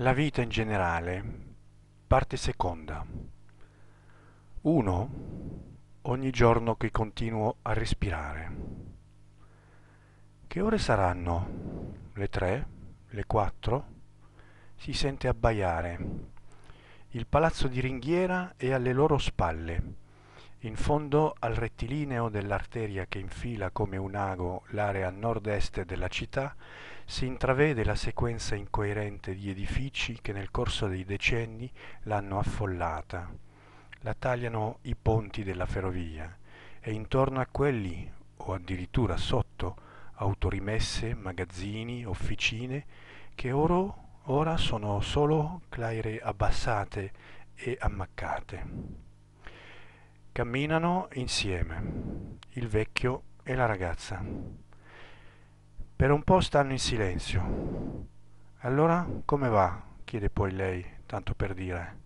La vita in generale, parte seconda. 1. Ogni giorno che continuo a respirare. Che ore saranno? Le 3? Le 4? Si sente abbaiare. Il palazzo di Ringhiera è alle loro spalle, in fondo al rettilineo dell'arteria che infila come un ago l'area nord-est della città si intravede la sequenza incoerente di edifici che nel corso dei decenni l'hanno affollata. La tagliano i ponti della ferrovia e intorno a quelli, o addirittura sotto, autorimesse, magazzini, officine, che ora, ora sono solo claire abbassate e ammaccate. Camminano insieme, il vecchio e la ragazza per un po' stanno in silenzio. Allora come va? chiede poi lei, tanto per dire.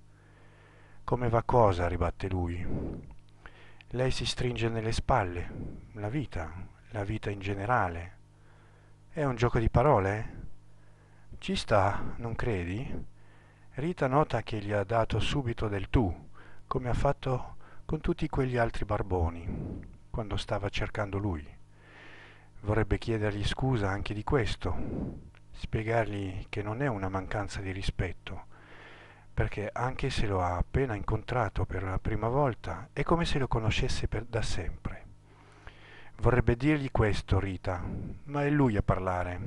Come va cosa? ribatte lui. Lei si stringe nelle spalle, la vita, la vita in generale. È un gioco di parole? Ci sta, non credi? Rita nota che gli ha dato subito del tu, come ha fatto con tutti quegli altri barboni, quando stava cercando lui vorrebbe chiedergli scusa anche di questo, spiegargli che non è una mancanza di rispetto, perché anche se lo ha appena incontrato per la prima volta, è come se lo conoscesse da sempre. Vorrebbe dirgli questo Rita, ma è lui a parlare.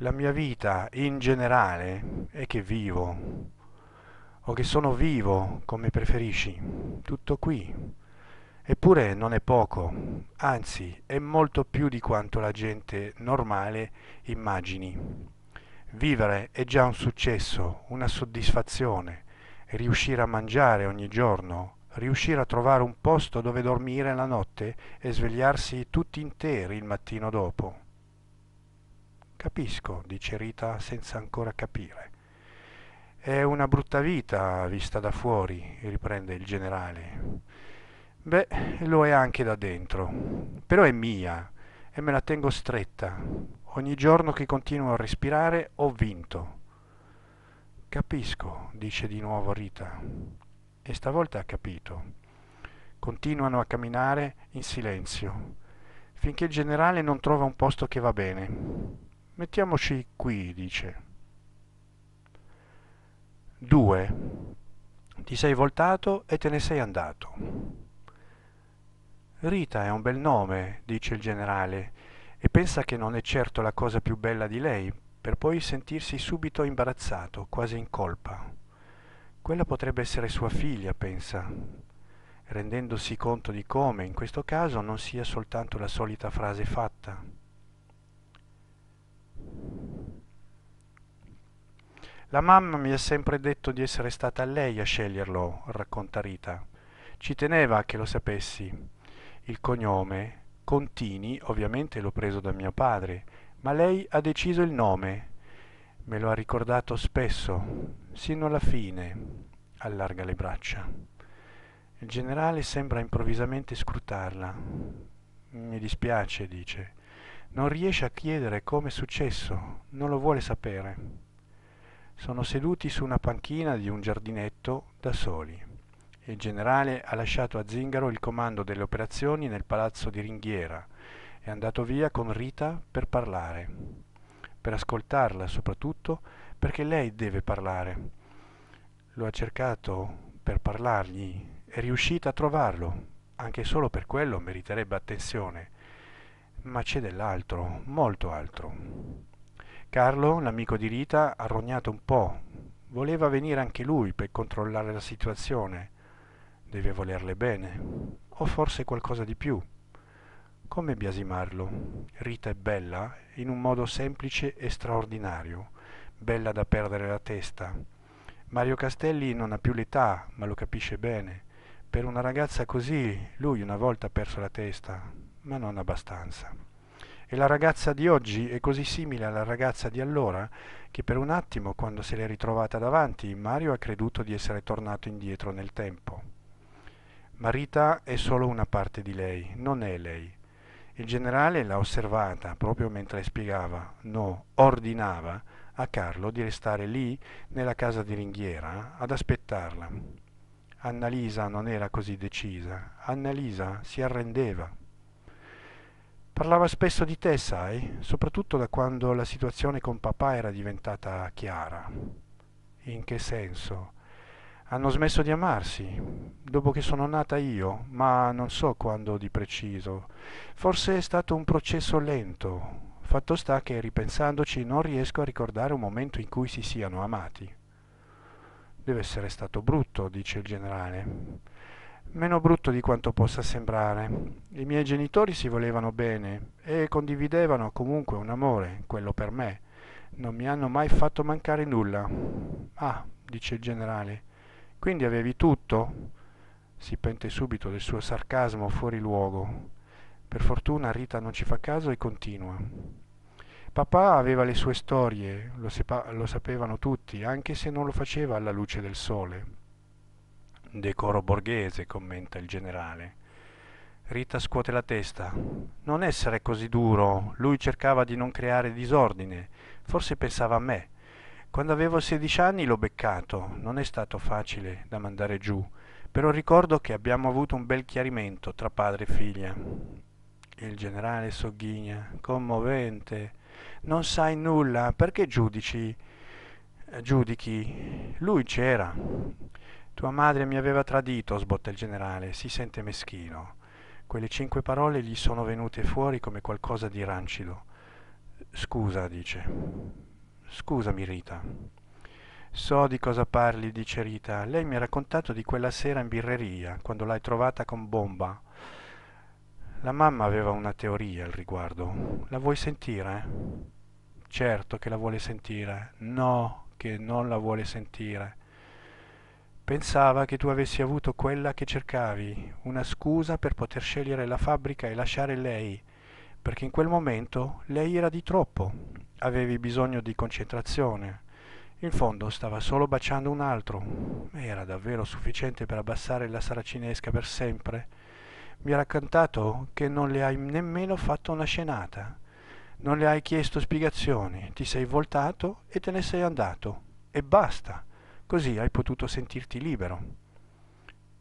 La mia vita in generale è che vivo, o che sono vivo, come preferisci, tutto qui, Eppure non è poco, anzi è molto più di quanto la gente normale immagini. Vivere è già un successo, una soddisfazione, riuscire a mangiare ogni giorno, riuscire a trovare un posto dove dormire la notte e svegliarsi tutti interi il mattino dopo. Capisco, dice Rita senza ancora capire. È una brutta vita vista da fuori, riprende il generale. Beh, lo è anche da dentro, però è mia e me la tengo stretta. Ogni giorno che continuo a respirare ho vinto. Capisco, dice di nuovo Rita, e stavolta ha capito. Continuano a camminare in silenzio, finché il generale non trova un posto che va bene. Mettiamoci qui, dice. 2. Ti sei voltato e te ne sei andato. Rita è un bel nome, dice il generale, e pensa che non è certo la cosa più bella di lei, per poi sentirsi subito imbarazzato, quasi in colpa. Quella potrebbe essere sua figlia, pensa, rendendosi conto di come in questo caso non sia soltanto la solita frase fatta. La mamma mi ha sempre detto di essere stata lei a sceglierlo, racconta Rita. Ci teneva che lo sapessi. Il cognome Contini ovviamente l'ho preso da mio padre, ma lei ha deciso il nome. Me lo ha ricordato spesso, sino alla fine. Allarga le braccia. Il generale sembra improvvisamente scrutarla. Mi dispiace, dice. Non riesce a chiedere come è successo, non lo vuole sapere. Sono seduti su una panchina di un giardinetto da soli il generale ha lasciato a Zingaro il comando delle operazioni nel palazzo di Ringhiera. e È andato via con Rita per parlare, per ascoltarla soprattutto perché lei deve parlare. Lo ha cercato per parlargli, è riuscita a trovarlo, anche solo per quello meriterebbe attenzione. Ma c'è dell'altro, molto altro. Carlo, l'amico di Rita, ha rognato un po'. Voleva venire anche lui per controllare la situazione deve volerle bene, o forse qualcosa di più. Come biasimarlo? Rita è bella in un modo semplice e straordinario, bella da perdere la testa. Mario Castelli non ha più l'età, ma lo capisce bene. Per una ragazza così, lui una volta ha perso la testa, ma non abbastanza. E la ragazza di oggi è così simile alla ragazza di allora che per un attimo, quando se l'è ritrovata davanti, Mario ha creduto di essere tornato indietro nel tempo. Marita è solo una parte di lei, non è lei. Il generale l'ha osservata proprio mentre spiegava, no, ordinava a Carlo di restare lì nella casa di Ringhiera ad aspettarla. Annalisa non era così decisa, Annalisa si arrendeva. Parlava spesso di te, sai, soprattutto da quando la situazione con papà era diventata chiara. In che senso? hanno smesso di amarsi dopo che sono nata io, ma non so quando di preciso. Forse è stato un processo lento. Fatto sta che ripensandoci non riesco a ricordare un momento in cui si siano amati. Deve essere stato brutto, dice il generale. Meno brutto di quanto possa sembrare. I miei genitori si volevano bene e condividevano comunque un amore, quello per me. Non mi hanno mai fatto mancare nulla. Ah, dice il generale, quindi avevi tutto? Si pente subito del suo sarcasmo fuori luogo. Per fortuna Rita non ci fa caso e continua. Papà aveva le sue storie, lo, sepa- lo sapevano tutti, anche se non lo faceva alla luce del sole. Decoro borghese, commenta il generale. Rita scuote la testa. Non essere così duro. Lui cercava di non creare disordine. Forse pensava a me. Quando avevo 16 anni l'ho beccato, non è stato facile da mandare giù, però ricordo che abbiamo avuto un bel chiarimento tra padre e figlia. Il generale sogghigna, commovente. Non sai nulla, perché giudici? Eh, giudichi? Lui c'era. Tua madre mi aveva tradito, sbotta il generale, si sente meschino. Quelle cinque parole gli sono venute fuori come qualcosa di rancido. Scusa, dice. Scusami Rita. So di cosa parli, dice Rita. Lei mi ha raccontato di quella sera in birreria, quando l'hai trovata con bomba. La mamma aveva una teoria al riguardo. La vuoi sentire? Certo che la vuole sentire. No, che non la vuole sentire. Pensava che tu avessi avuto quella che cercavi, una scusa per poter scegliere la fabbrica e lasciare lei, perché in quel momento lei era di troppo, avevi bisogno di concentrazione. In fondo stava solo baciando un altro. Era davvero sufficiente per abbassare la saracinesca per sempre? Mi ha raccontato che non le hai nemmeno fatto una scenata. Non le hai chiesto spiegazioni, ti sei voltato e te ne sei andato. E basta. Così hai potuto sentirti libero.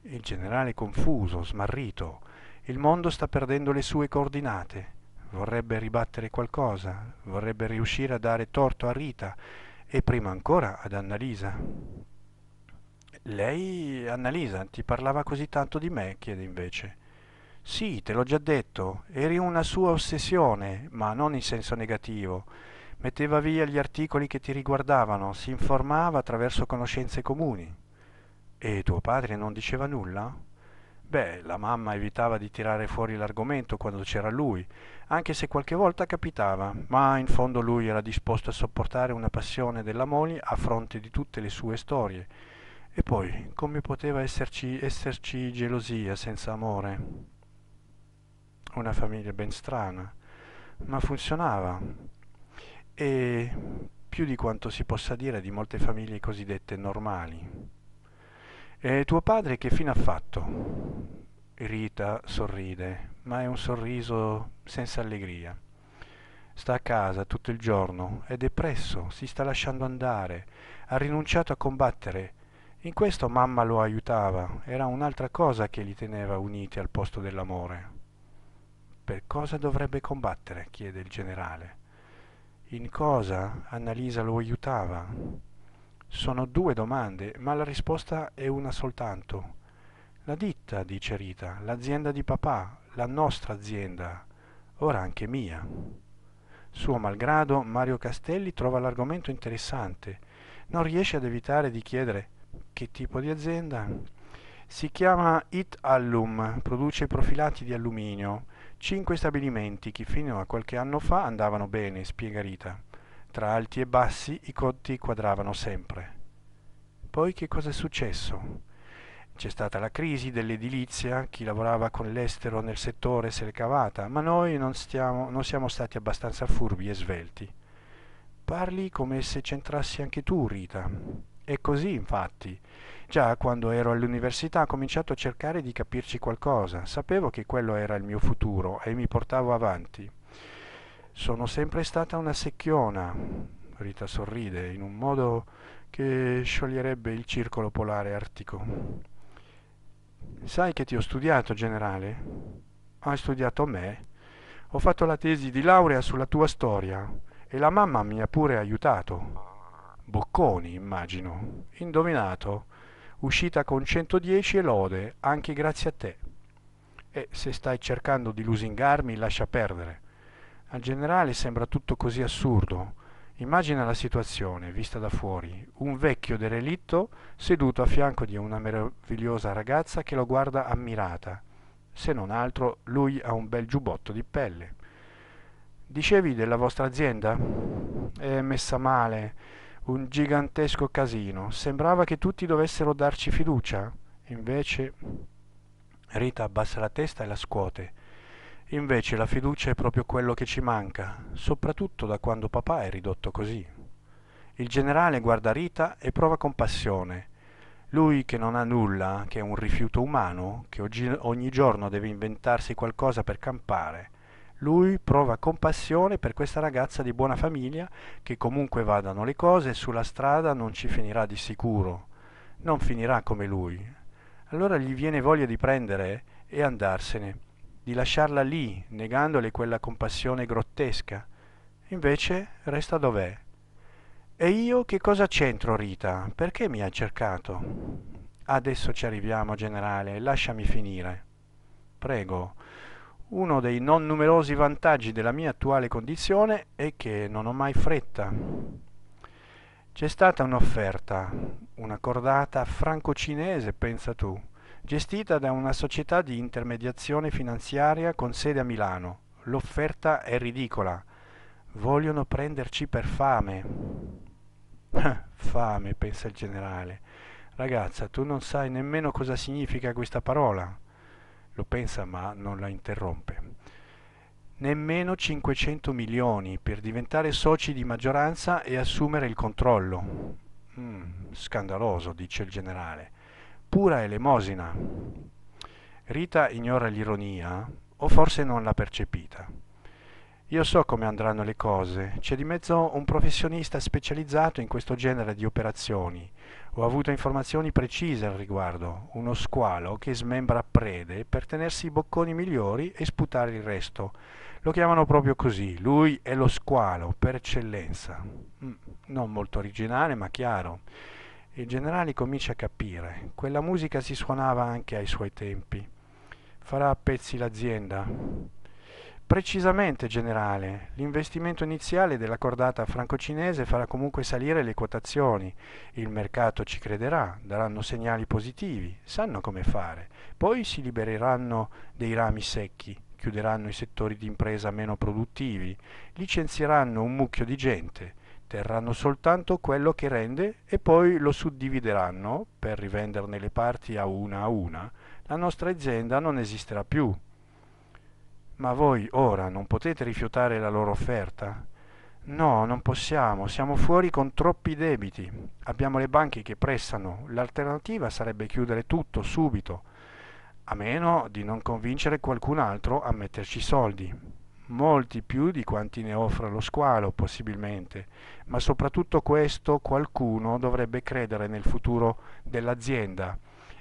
Il generale confuso, smarrito. Il mondo sta perdendo le sue coordinate vorrebbe ribattere qualcosa, vorrebbe riuscire a dare torto a Rita e prima ancora ad Annalisa. Lei, Annalisa, ti parlava così tanto di me? chiede invece. Sì, te l'ho già detto, eri una sua ossessione, ma non in senso negativo. Metteva via gli articoli che ti riguardavano, si informava attraverso conoscenze comuni. E tuo padre non diceva nulla? beh, la mamma evitava di tirare fuori l'argomento quando c'era lui, anche se qualche volta capitava, ma in fondo lui era disposto a sopportare una passione della moglie a fronte di tutte le sue storie. E poi, come poteva esserci, esserci gelosia senza amore? Una famiglia ben strana, ma funzionava. E più di quanto si possa dire di molte famiglie cosiddette normali. E tuo padre che fine ha fatto? Rita sorride, ma è un sorriso senza allegria. Sta a casa tutto il giorno, è depresso, si sta lasciando andare, ha rinunciato a combattere. In questo mamma lo aiutava, era un'altra cosa che li teneva uniti al posto dell'amore. Per cosa dovrebbe combattere? chiede il generale. In cosa Annalisa lo aiutava? Sono due domande, ma la risposta è una soltanto. La ditta, dice Rita, l'azienda di papà, la nostra azienda, ora anche mia. Suo malgrado, Mario Castelli trova l'argomento interessante. Non riesce ad evitare di chiedere che tipo di azienda? Si chiama It Allum, produce profilati di alluminio. Cinque stabilimenti che fino a qualche anno fa andavano bene, spiega Rita. Tra alti e bassi i conti quadravano sempre. Poi che cosa è successo? C'è stata la crisi dell'edilizia, chi lavorava con l'estero nel settore se l'è cavata, ma noi non, stiamo, non siamo stati abbastanza furbi e svelti. Parli come se c'entrassi anche tu, Rita. È così, infatti. Già quando ero all'università ho cominciato a cercare di capirci qualcosa, sapevo che quello era il mio futuro e mi portavo avanti. Sono sempre stata una secchiona. Rita sorride in un modo che scioglierebbe il circolo polare artico. Sai che ti ho studiato, generale? Hai studiato me? Ho fatto la tesi di laurea sulla tua storia e la mamma mi ha pure aiutato. Bocconi, immagino. Indovinato. Uscita con 110 e lode, anche grazie a te. E se stai cercando di lusingarmi, lascia perdere. Al generale sembra tutto così assurdo. Immagina la situazione, vista da fuori, un vecchio derelitto seduto a fianco di una meravigliosa ragazza che lo guarda ammirata. Se non altro, lui ha un bel giubbotto di pelle. Dicevi della vostra azienda? È messa male, un gigantesco casino. Sembrava che tutti dovessero darci fiducia. Invece... Rita abbassa la testa e la scuote. Invece la fiducia è proprio quello che ci manca, soprattutto da quando papà è ridotto così. Il generale guarda Rita e prova compassione. Lui che non ha nulla, che è un rifiuto umano, che ogni giorno deve inventarsi qualcosa per campare. Lui prova compassione per questa ragazza di buona famiglia che comunque vadano le cose sulla strada non ci finirà di sicuro. Non finirà come lui. Allora gli viene voglia di prendere e andarsene di lasciarla lì, negandole quella compassione grottesca. Invece resta dov'è. E io che cosa c'entro, Rita? Perché mi ha cercato? Adesso ci arriviamo, generale, lasciami finire. Prego. Uno dei non numerosi vantaggi della mia attuale condizione è che non ho mai fretta. C'è stata un'offerta, una cordata franco-cinese, pensa tu gestita da una società di intermediazione finanziaria con sede a Milano. L'offerta è ridicola. Vogliono prenderci per fame. fame, pensa il generale. Ragazza, tu non sai nemmeno cosa significa questa parola. Lo pensa ma non la interrompe. Nemmeno 500 milioni per diventare soci di maggioranza e assumere il controllo. Mm, scandaloso, dice il generale pura elemosina. Rita ignora l'ironia, o forse non l'ha percepita. Io so come andranno le cose, c'è di mezzo un professionista specializzato in questo genere di operazioni. Ho avuto informazioni precise al riguardo, uno squalo che smembra prede per tenersi i bocconi migliori e sputare il resto. Lo chiamano proprio così, lui è lo squalo per eccellenza. Mm, non molto originale ma chiaro. Il generale comincia a capire, quella musica si suonava anche ai suoi tempi. Farà a pezzi l'azienda. Precisamente, generale, l'investimento iniziale della cordata franco-cinese farà comunque salire le quotazioni. Il mercato ci crederà, daranno segnali positivi, sanno come fare. Poi si libereranno dei rami secchi, chiuderanno i settori di impresa meno produttivi, licenzieranno un mucchio di gente terranno soltanto quello che rende e poi lo suddivideranno per rivenderne le parti a una a una, la nostra azienda non esisterà più. Ma voi ora non potete rifiutare la loro offerta? No, non possiamo, siamo fuori con troppi debiti. Abbiamo le banche che pressano, l'alternativa sarebbe chiudere tutto subito, a meno di non convincere qualcun altro a metterci soldi molti più di quanti ne offre lo squalo, possibilmente, ma soprattutto questo qualcuno dovrebbe credere nel futuro dell'azienda.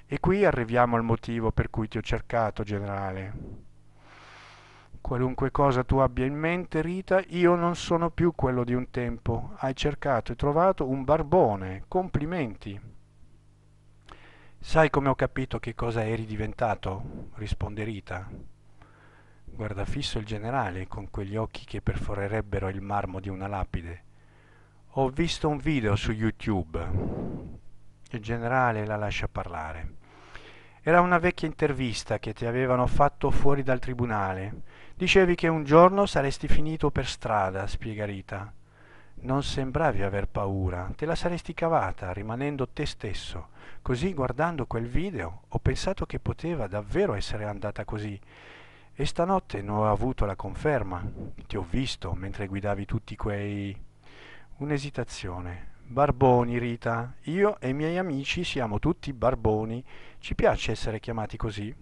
E qui arriviamo al motivo per cui ti ho cercato, generale. Qualunque cosa tu abbia in mente, Rita, io non sono più quello di un tempo. Hai cercato e trovato un barbone. Complimenti. Sai come ho capito che cosa eri diventato? risponde Rita. Guarda fisso il generale con quegli occhi che perforerebbero il marmo di una lapide. Ho visto un video su YouTube. Il generale la lascia parlare. Era una vecchia intervista che ti avevano fatto fuori dal tribunale. Dicevi che un giorno saresti finito per strada, spiega Rita. Non sembravi aver paura, te la saresti cavata rimanendo te stesso. Così guardando quel video ho pensato che poteva davvero essere andata così. E stanotte ne ho avuto la conferma. Ti ho visto mentre guidavi tutti quei... Un'esitazione. Barboni, Rita. Io e i miei amici siamo tutti barboni. Ci piace essere chiamati così.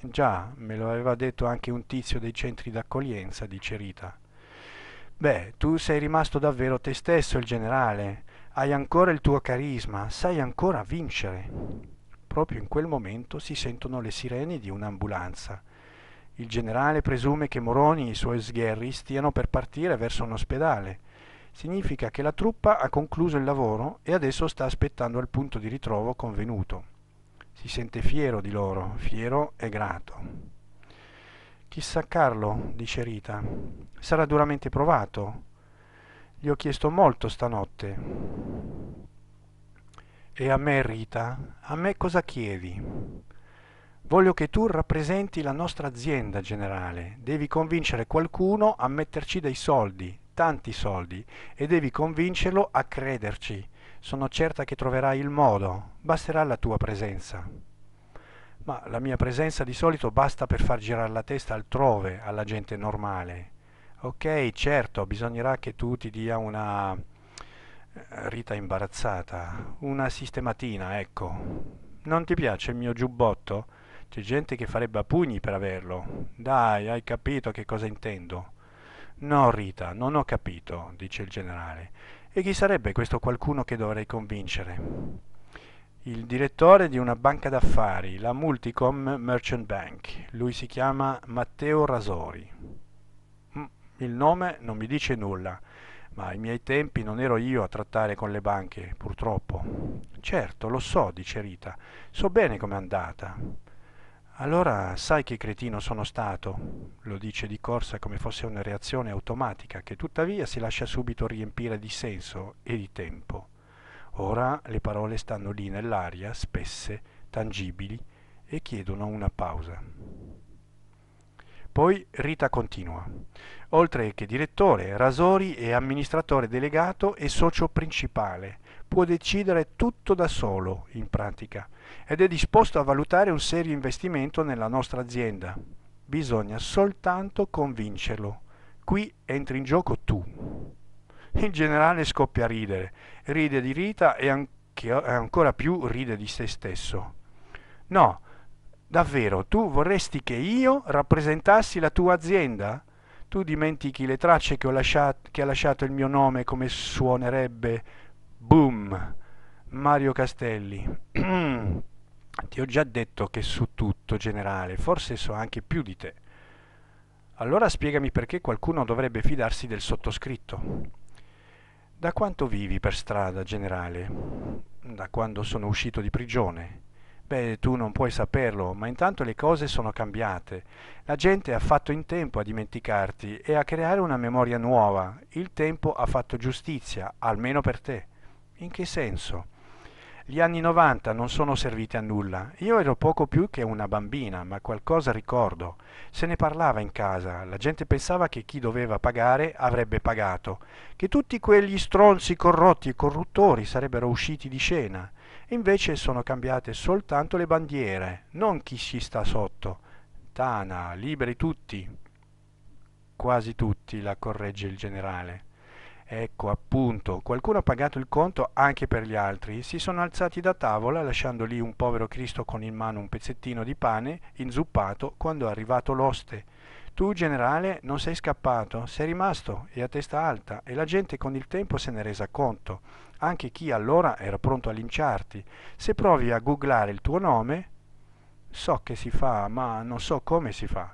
Già, me lo aveva detto anche un tizio dei centri d'accoglienza, dice Rita. Beh, tu sei rimasto davvero te stesso, il generale. Hai ancora il tuo carisma, sai ancora vincere. Proprio in quel momento si sentono le sirene di un'ambulanza. Il generale presume che Moroni e i suoi sgherri stiano per partire verso un ospedale Significa che la truppa ha concluso il lavoro e adesso sta aspettando il punto di ritrovo convenuto. Si sente fiero di loro, fiero e grato. Chissà Carlo, dice Rita, sarà duramente provato. Gli ho chiesto molto stanotte. E a me, Rita, a me cosa chiedi? Voglio che tu rappresenti la nostra azienda generale. Devi convincere qualcuno a metterci dei soldi, tanti soldi e devi convincerlo a crederci. Sono certa che troverai il modo, basterà la tua presenza. Ma la mia presenza di solito basta per far girare la testa altrove alla gente normale. Ok, certo, bisognerà che tu ti dia una... Eh, rita imbarazzata, una sistematina, ecco. Non ti piace il mio giubbotto? C'è gente che farebbe a pugni per averlo. Dai, hai capito che cosa intendo. No, Rita, non ho capito, dice il generale. E chi sarebbe questo qualcuno che dovrei convincere? Il direttore di una banca d'affari, la Multicom Merchant Bank. Lui si chiama Matteo Rasori. Mm, il nome non mi dice nulla, ma ai miei tempi non ero io a trattare con le banche, purtroppo. Certo, lo so, dice Rita. So bene com'è andata. Allora sai che cretino sono stato, lo dice di corsa come fosse una reazione automatica che tuttavia si lascia subito riempire di senso e di tempo. Ora le parole stanno lì nell'aria, spesse, tangibili, e chiedono una pausa. Poi Rita continua. Oltre che direttore, Rasori è amministratore delegato e socio principale. Può decidere tutto da solo, in pratica, ed è disposto a valutare un serio investimento nella nostra azienda. Bisogna soltanto convincerlo. Qui entri in gioco tu. Il generale scoppia a ridere, ride di Rita e anche ancora più ride di se stesso. No, Davvero, tu vorresti che io rappresentassi la tua azienda? Tu dimentichi le tracce che, lasciato, che ha lasciato il mio nome come suonerebbe boom Mario Castelli. ti ho già detto che su tutto generale, forse so anche più di te. Allora spiegami perché qualcuno dovrebbe fidarsi del sottoscritto. Da quanto vivi per strada generale? Da quando sono uscito di prigione beh, tu non puoi saperlo, ma intanto le cose sono cambiate. La gente ha fatto in tempo a dimenticarti e a creare una memoria nuova. Il tempo ha fatto giustizia, almeno per te. In che senso? Gli anni 90 non sono serviti a nulla. Io ero poco più che una bambina, ma qualcosa ricordo. Se ne parlava in casa, la gente pensava che chi doveva pagare avrebbe pagato, che tutti quegli stronzi corrotti e corruttori sarebbero usciti di scena. Invece sono cambiate soltanto le bandiere, non chi ci sta sotto. Tana, liberi tutti. Quasi tutti, la corregge il generale. Ecco appunto, qualcuno ha pagato il conto anche per gli altri. Si sono alzati da tavola lasciando lì un povero Cristo con in mano un pezzettino di pane inzuppato quando è arrivato l'oste. Tu, generale, non sei scappato, sei rimasto e a testa alta e la gente con il tempo se n'è resa conto anche chi allora era pronto a linciarti. Se provi a googlare il tuo nome, so che si fa, ma non so come si fa.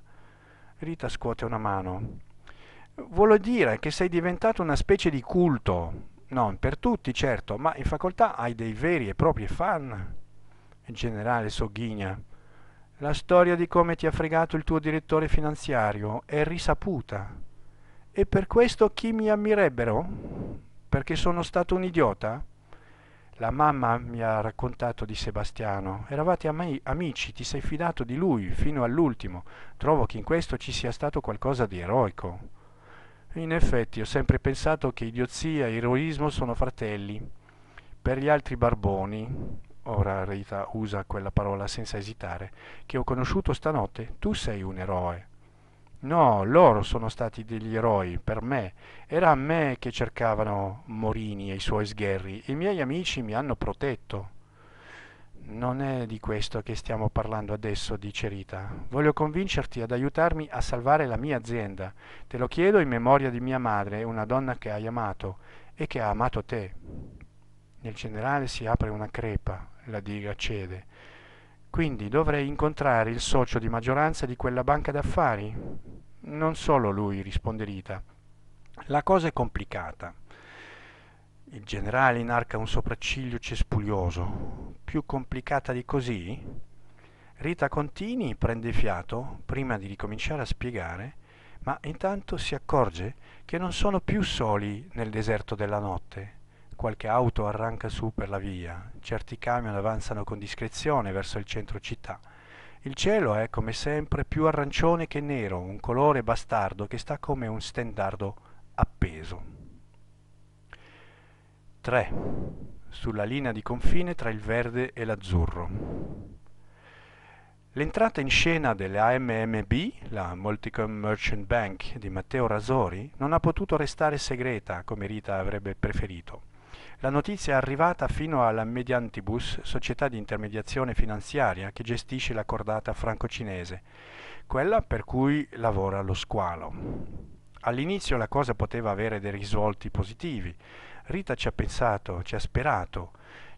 Rita scuote una mano. Vuol dire che sei diventato una specie di culto. Non per tutti, certo, ma in facoltà hai dei veri e propri fan. Il generale sogghigna. La storia di come ti ha fregato il tuo direttore finanziario è risaputa. E per questo chi mi ammirebbero? perché sono stato un idiota? La mamma mi ha raccontato di Sebastiano. Eravate amici, ti sei fidato di lui fino all'ultimo. Trovo che in questo ci sia stato qualcosa di eroico. In effetti, ho sempre pensato che idiozia e eroismo sono fratelli. Per gli altri barboni, ora Rita usa quella parola senza esitare, che ho conosciuto stanotte, tu sei un eroe. No, loro sono stati degli eroi per me. Era a me che cercavano Morini e i suoi sgherri. I miei amici mi hanno protetto. Non è di questo che stiamo parlando adesso, dice Rita. Voglio convincerti ad aiutarmi a salvare la mia azienda. Te lo chiedo in memoria di mia madre, una donna che hai amato e che ha amato te. Nel generale si apre una crepa, la diga cede. Quindi dovrei incontrare il socio di maggioranza di quella banca d'affari? Non solo lui, risponde Rita. La cosa è complicata. Il generale inarca un sopracciglio cespuglioso. Più complicata di così? Rita Contini prende fiato prima di ricominciare a spiegare, ma intanto si accorge che non sono più soli nel deserto della notte. Qualche auto arranca su per la via, certi camion avanzano con discrezione verso il centro città. Il cielo è, come sempre, più arancione che nero, un colore bastardo che sta come un stendardo appeso. 3. Sulla linea di confine tra il verde e l'azzurro. L'entrata in scena della MMB, la Multicom Merchant Bank di Matteo Rasori, non ha potuto restare segreta come Rita avrebbe preferito. La notizia è arrivata fino alla Mediantibus, società di intermediazione finanziaria che gestisce la cordata franco-cinese, quella per cui lavora lo squalo. All'inizio la cosa poteva avere dei risvolti positivi. Rita ci ha pensato, ci ha sperato.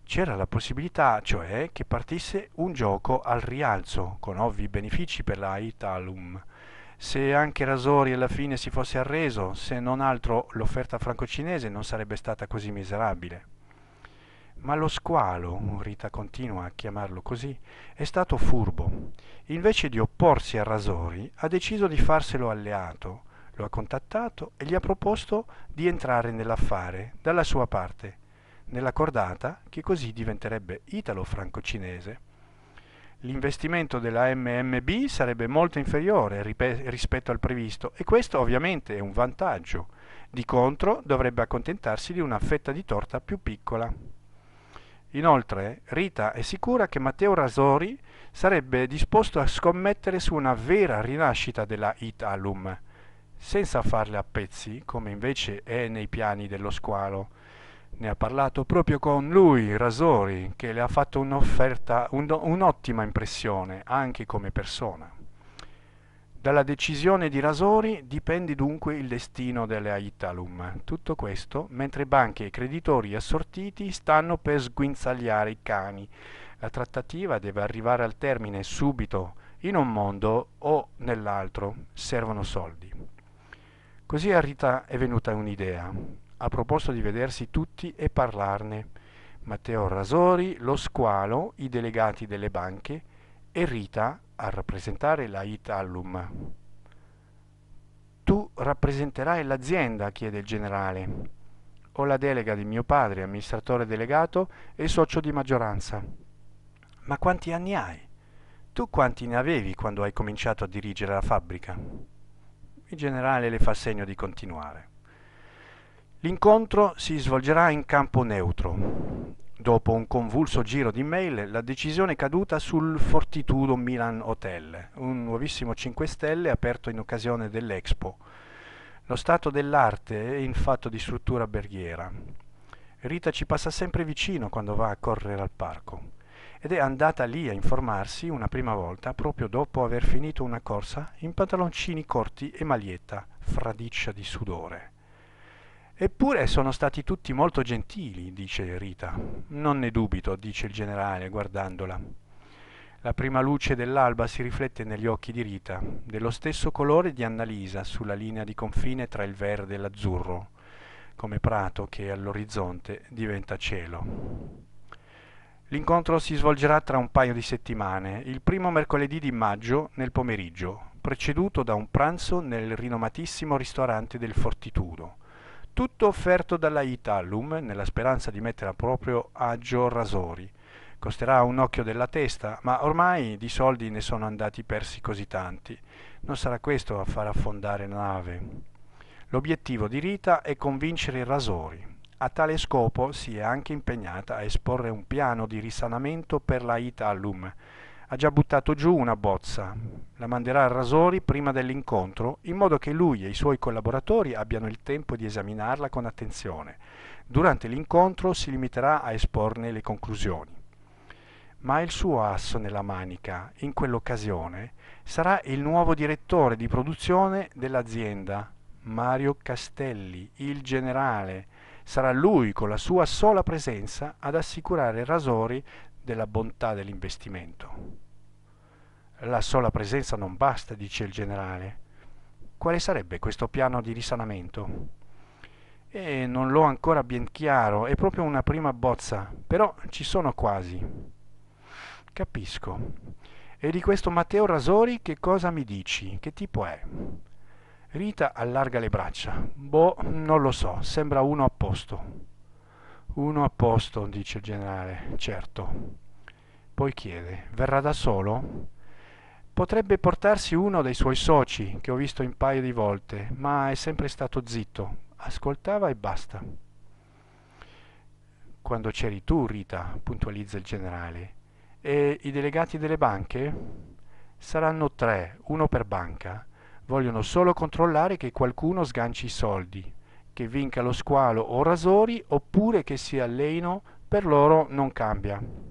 C'era la possibilità, cioè, che partisse un gioco al rialzo, con ovvi benefici per la Italum se anche Rasori alla fine si fosse arreso, se non altro l'offerta franco-cinese non sarebbe stata così miserabile. Ma lo squalo, Rita continua a chiamarlo così, è stato furbo. Invece di opporsi a Rasori, ha deciso di farselo alleato, lo ha contattato e gli ha proposto di entrare nell'affare dalla sua parte, nella cordata che così diventerebbe italo-franco-cinese l'investimento della MMB sarebbe molto inferiore rispetto al previsto e questo ovviamente è un vantaggio. Di contro dovrebbe accontentarsi di una fetta di torta più piccola. Inoltre, Rita è sicura che Matteo Rasori sarebbe disposto a scommettere su una vera rinascita della Italum, senza farle a pezzi, come invece è nei piani dello squalo, ne ha parlato proprio con lui, Rasori, che le ha fatto un'offerta, un'ottima impressione, anche come persona. Dalla decisione di Rasori dipende dunque il destino delle Aitalum. Tutto questo mentre banche e creditori assortiti stanno per sguinzagliare i cani. La trattativa deve arrivare al termine subito, in un mondo o nell'altro. Servono soldi. Così a Rita è venuta un'idea ha proposto di vedersi tutti e parlarne. Matteo Rasori, lo squalo, i delegati delle banche e Rita a rappresentare la Itallum. Tu rappresenterai l'azienda, chiede il generale. Ho la delega di mio padre, amministratore delegato e socio di maggioranza. Ma quanti anni hai? Tu quanti ne avevi quando hai cominciato a dirigere la fabbrica? Il generale le fa segno di continuare. L'incontro si svolgerà in campo neutro. Dopo un convulso giro di mail, la decisione è caduta sul Fortitudo Milan Hotel, un nuovissimo 5 Stelle aperto in occasione dell'Expo. Lo stato dell'arte è in fatto di struttura berghiera. Rita ci passa sempre vicino quando va a correre al parco ed è andata lì a informarsi una prima volta proprio dopo aver finito una corsa in pantaloncini corti e maglietta, fradiccia di sudore. Eppure sono stati tutti molto gentili, dice Rita. Non ne dubito, dice il generale guardandola. La prima luce dell'alba si riflette negli occhi di Rita, dello stesso colore di Annalisa sulla linea di confine tra il verde e l'azzurro, come prato che all'orizzonte diventa cielo. L'incontro si svolgerà tra un paio di settimane, il primo mercoledì di maggio nel pomeriggio, preceduto da un pranzo nel rinomatissimo ristorante del Fortitudo, tutto offerto dalla Italum nella speranza di mettere a proprio agio Rasori. Costerà un occhio della testa, ma ormai di soldi ne sono andati persi così tanti. Non sarà questo a far affondare la nave. L'obiettivo di Rita è convincere i Rasori. A tale scopo si è anche impegnata a esporre un piano di risanamento per la Italum, ha già buttato giù una bozza, la manderà a Rasori prima dell'incontro, in modo che lui e i suoi collaboratori abbiano il tempo di esaminarla con attenzione. Durante l'incontro si limiterà a esporne le conclusioni. Ma il suo asso nella manica, in quell'occasione, sarà il nuovo direttore di produzione dell'azienda, Mario Castelli, il generale, sarà lui con la sua sola presenza ad assicurare Rasori della bontà dell'investimento. La sola presenza non basta, dice il generale. Quale sarebbe questo piano di risanamento? E eh, non l'ho ancora ben chiaro, è proprio una prima bozza, però ci sono quasi. Capisco. E di questo Matteo Rasori che cosa mi dici? Che tipo è? Rita allarga le braccia. Boh, non lo so, sembra uno a posto. Uno a posto, dice il generale, certo. Poi chiede, verrà da solo? Potrebbe portarsi uno dei suoi soci, che ho visto un paio di volte, ma è sempre stato zitto, ascoltava e basta. Quando c'eri tu, Rita, puntualizza il generale. E i delegati delle banche? Saranno tre, uno per banca. Vogliono solo controllare che qualcuno sganci i soldi, che vinca lo squalo o rasori, oppure che si alleino, per loro non cambia.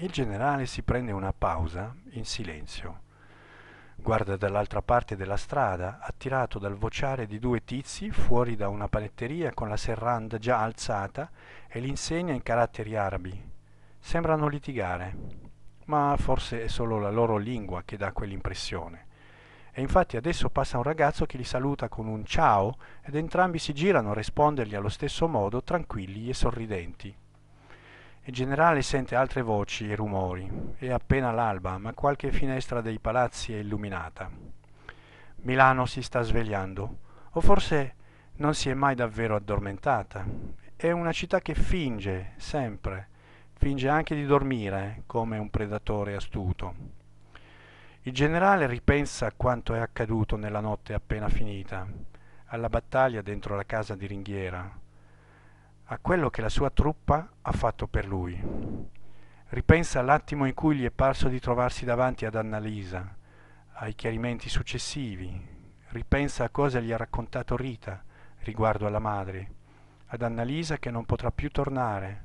Il generale si prende una pausa in silenzio. Guarda dall'altra parte della strada, attirato dal vociare di due tizi fuori da una panetteria con la serranda già alzata e l'insegna in caratteri arabi. Sembrano litigare, ma forse è solo la loro lingua che dà quell'impressione. E infatti adesso passa un ragazzo che li saluta con un ciao ed entrambi si girano a rispondergli allo stesso modo, tranquilli e sorridenti. Il generale sente altre voci e rumori. È appena l'alba, ma qualche finestra dei palazzi è illuminata. Milano si sta svegliando, o forse non si è mai davvero addormentata. È una città che finge, sempre, finge anche di dormire, come un predatore astuto. Il generale ripensa a quanto è accaduto nella notte appena finita, alla battaglia dentro la casa di Ringhiera, a quello che la sua truppa ha fatto per lui. Ripensa all'attimo in cui gli è parso di trovarsi davanti ad Annalisa, ai chiarimenti successivi, ripensa a cosa gli ha raccontato Rita riguardo alla madre, ad Annalisa che non potrà più tornare,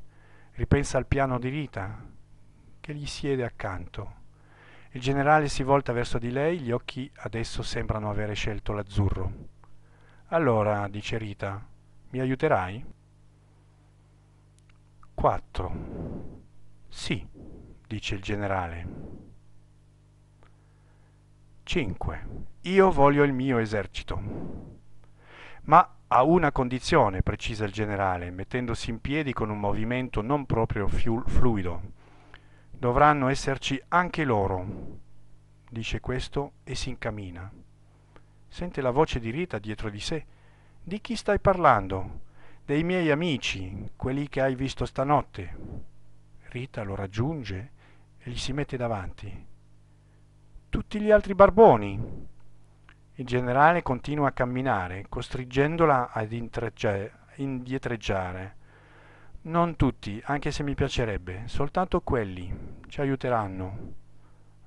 ripensa al piano di Rita che gli siede accanto. Il generale si volta verso di lei, gli occhi adesso sembrano avere scelto l'azzurro. Allora, dice Rita, mi aiuterai? 4. Sì, dice il generale. 5. Io voglio il mio esercito. Ma a una condizione, precisa il generale, mettendosi in piedi con un movimento non proprio fluido. Dovranno esserci anche loro. Dice questo e si incammina. Sente la voce di Rita dietro di sé. Di chi stai parlando? dei miei amici, quelli che hai visto stanotte. Rita lo raggiunge e gli si mette davanti. Tutti gli altri barboni. Il generale continua a camminare, costringendola ad indietreggiare. Non tutti, anche se mi piacerebbe, soltanto quelli ci aiuteranno.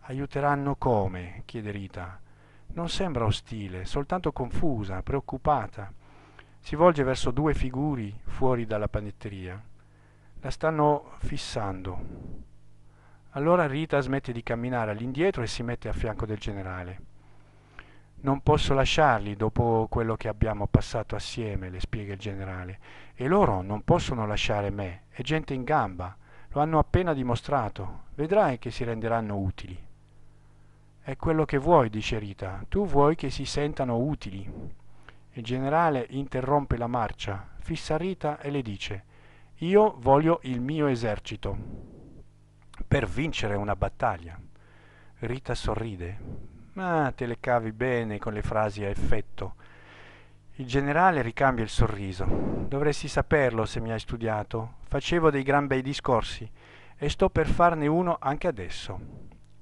Aiuteranno come? chiede Rita. Non sembra ostile, soltanto confusa, preoccupata si volge verso due figure fuori dalla panetteria. La stanno fissando. Allora Rita smette di camminare all'indietro e si mette a fianco del generale. Non posso lasciarli dopo quello che abbiamo passato assieme, le spiega il generale. E loro non possono lasciare me. È gente in gamba. Lo hanno appena dimostrato. Vedrai che si renderanno utili. È quello che vuoi, dice Rita. Tu vuoi che si sentano utili. Il generale interrompe la marcia, fissa Rita e le dice Io voglio il mio esercito per vincere una battaglia. Rita sorride. Ma te le cavi bene con le frasi a effetto. Il generale ricambia il sorriso. Dovresti saperlo se mi hai studiato. Facevo dei gran bei discorsi e sto per farne uno anche adesso.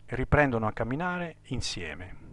Riprendono a camminare insieme.